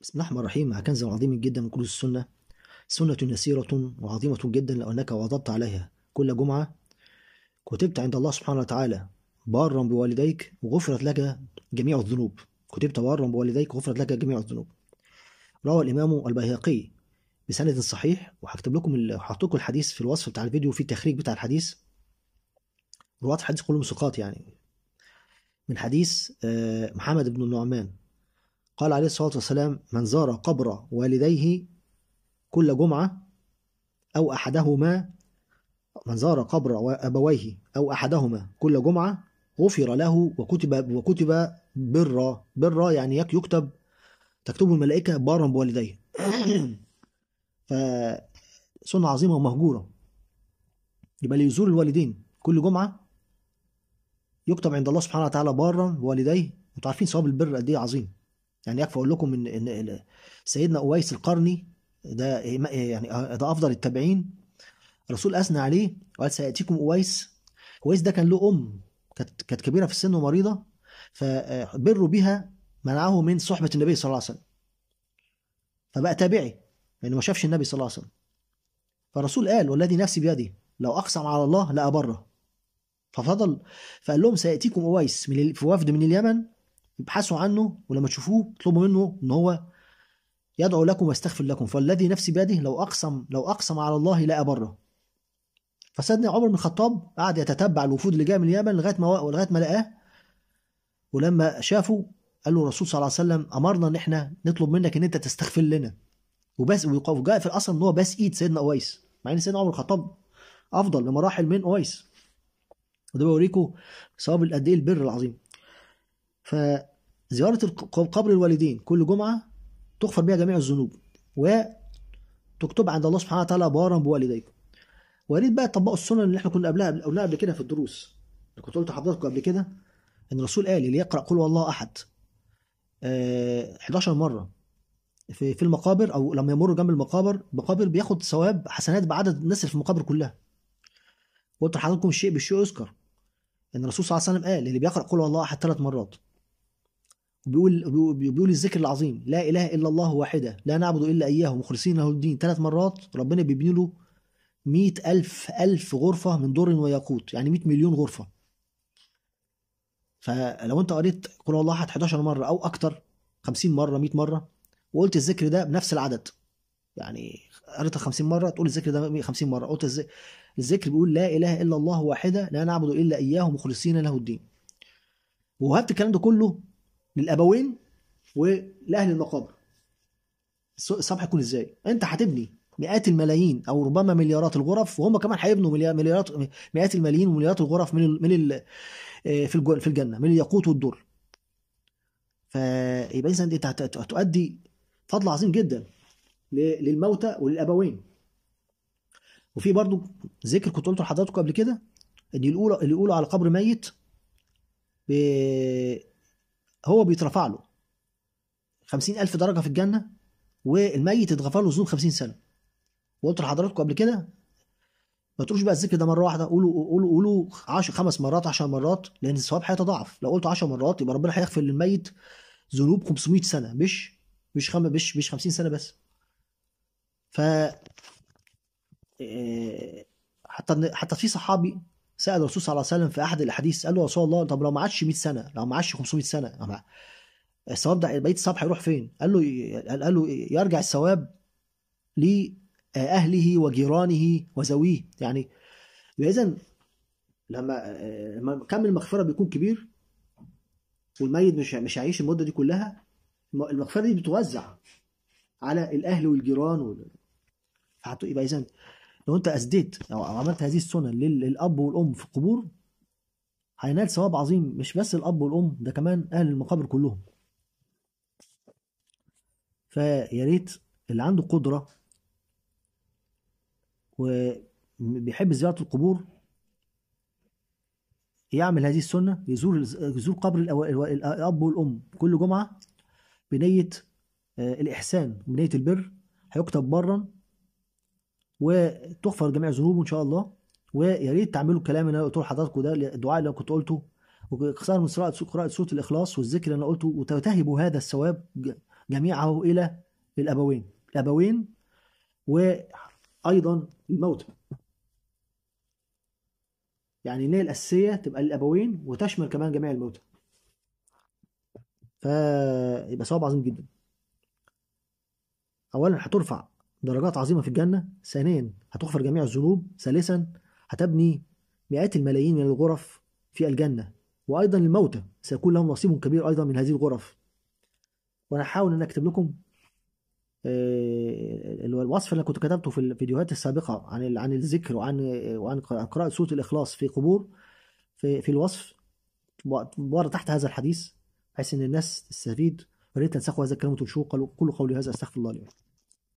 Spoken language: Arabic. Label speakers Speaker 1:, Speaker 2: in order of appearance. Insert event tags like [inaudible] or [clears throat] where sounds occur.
Speaker 1: بسم الله الرحمن الرحيم مع كنز عظيم جدا من كنوز السنة سنة يسيرة وعظيمة جدا لو أنك واظبت عليها كل جمعة كتبت عند الله سبحانه وتعالى بارا بوالديك وغفرت لك جميع الذنوب كتبت بارا بوالديك وغفرت لك جميع الذنوب روى الإمام البيهقي بسند صحيح وهكتب لكم هحط لكم الحديث في الوصف بتاع الفيديو في التخريج بتاع الحديث رواة الحديث كلهم ثقات يعني من حديث آه، محمد بن النعمان قال عليه الصلاة والسلام من زار قبر والديه كل جمعة أو أحدهما من زار قبر أبويه أو أحدهما كل جمعة غفر له وكتب وكتب برا برا يعني يكتب تكتبه الملائكة بارا بوالديه [clears throat] فسنة عظيمة ومهجورة يبقى اللي يزور الوالدين كل جمعة يكتب عند الله سبحانه وتعالى بارا بوالديه انتوا عارفين ثواب البر قد ايه عظيم يعني يكفي اقول لكم ان ان سيدنا اويس القرني ده يعني آه، ده افضل التابعين الرسول اثنى عليه وقال سياتيكم اويس اويس ده كان له ام كانت كبيره في السن ومريضه فبر بها منعه من صحبه النبي صلى الله عليه وسلم فبقى تابعي لانه ما شافش النبي صلى الله عليه وسلم فالرسول قال والذي نفسي بيدي لو اقسم على الله لابره ففضل فقال لهم سياتيكم اويس من في وفد من اليمن ابحثوا عنه ولما تشوفوه اطلبوا منه ان هو يدعو لكم ويستغفر لكم فالذي نفسي بيده لو اقسم لو اقسم على الله لا أبره فسيدنا عمر بن الخطاب قعد يتتبع الوفود اللي جايه من اليمن لغايه ما لغايه ما لقاه ولما شافه قال له الرسول صلى الله عليه وسلم امرنا ان احنا نطلب منك ان انت تستغفر لنا وبس وجاء في الاصل ان هو بس ايد سيدنا اويس مع ان سيدنا عمر الخطاب افضل بمراحل من اويس وده بيوريكم ثواب قد ايه البر العظيم فزيارة قبر الوالدين كل جمعة تغفر بها جميع الذنوب وتكتب عند الله سبحانه وتعالى بارا بوالديكم وريد بقى تطبقوا السنن اللي احنا كنا قبلها قبلها قبل كده في الدروس كنت قلت لحضراتكم قبل كده ان الرسول قال اللي يقرا قل والله احد 11 آه، مره في في المقابر او لما يمر جنب المقابر مقابر بياخد ثواب حسنات بعدد الناس اللي في المقابر كلها قلت لحضراتكم الشيء بالشيء يذكر ان الرسول صلى الله عليه وسلم قال اللي بيقرا قل والله احد ثلاث مرات بيقول بيقول الذكر العظيم لا اله الا الله واحده لا نعبد الا اياه مخلصين له الدين ثلاث مرات ربنا بيبني له مئة ألف ألف غرفة من در وياقوت يعني 100 مليون غرفة فلو أنت قريت قل الله أحد 11 مرة أو أكتر 50 مرة 100 مرة وقلت الذكر ده بنفس العدد يعني قريتها 50 مرة تقول الذكر ده 50 مرة قلت الذكر, بيقول لا إله إلا الله واحدة لا نعبد إلا إياه مخلصين له الدين وهبت الكلام ده كله للابوين ولاهل المقابر الصبح يكون ازاي انت هتبني مئات الملايين او ربما مليارات الغرف وهم كمان هيبنوا مليارات مئات الملايين ومليارات الغرف من من آه، في في الجنه من الياقوت والدر فيبقى اذا انت هتؤدي فضل عظيم جدا للموتى وللابوين وفي برضو ذكر كنت قلته لحضراتكم قبل كده ان الاولى اللي يقولوا على قبر ميت هو بيترفع له خمسين ألف درجة في الجنة والميت اتغفى له ذنوب خمسين سنة وقلت لحضراتكم قبل كده ما تقولوش بقى الذكر ده مرة واحدة قولوا قولوا قولوا 10 خمس مرات 10 مرات لأن الثواب هيتضاعف لو قلت 10 مرات يبقى ربنا هيغفر للميت ذنوب 500 سنة مش مش خم مش مش 50 سنة بس ف آه، حتى حتى في صحابي سال الرسول صلى الله عليه وسلم في احد الاحاديث قال له يا رسول الله طب لو ما عادش 100 سنه لو ما عادش 500 سنه الثواب ده بقيه الصبح هيروح فين؟ قال له قال له يرجع الثواب لاهله وجيرانه وذويه يعني يبقى اذا لما لما كم المغفره بيكون كبير والميت مش مش هيعيش المده دي كلها المغفره دي بتوزع على الاهل والجيران يبقى اذا لو انت اسديت او عملت هذه السنن للاب والام في القبور هينال ثواب عظيم مش بس الاب والام ده كمان اهل المقابر كلهم فيا ريت اللي عنده قدره وبيحب زياره القبور يعمل هذه السنه يزور يزور قبر الاب والام كل جمعه بنيه آه، الاحسان وبنيه البر هيكتب برا وتغفر جميع ذنوبه ان شاء الله ويا ريت تعملوا الكلام اللي انا قلته لحضراتكم ده الدعاء اللي انا كنت قلته وخصوصا من قراءه سوره الاخلاص والذكر اللي انا قلته وتلتهبوا هذا الثواب جميعه الى الابوين الابوين وايضا الموت يعني النية الأساسية تبقى للأبوين وتشمل كمان جميع الموتى فيبقى ثواب عظيم جدا أولا هترفع درجات عظيمة في الجنة ثانيا هتغفر جميع الذنوب ثالثا هتبني مئات الملايين من الغرف في الجنة وأيضا الموتى سيكون لهم نصيب كبير أيضا من هذه الغرف وأنا هحاول أن أكتب لكم آه، الوصف اللي كنت كتبته في الفيديوهات السابقة عن عن الذكر وعن وعن قراءة سورة الإخلاص في قبور في, في الوصف ورد تحت هذا الحديث بحيث إن الناس تستفيد ويا ريت تنسخوا هذا الكلام وتنشروه قالوا كل قولي هذا استغفر الله لي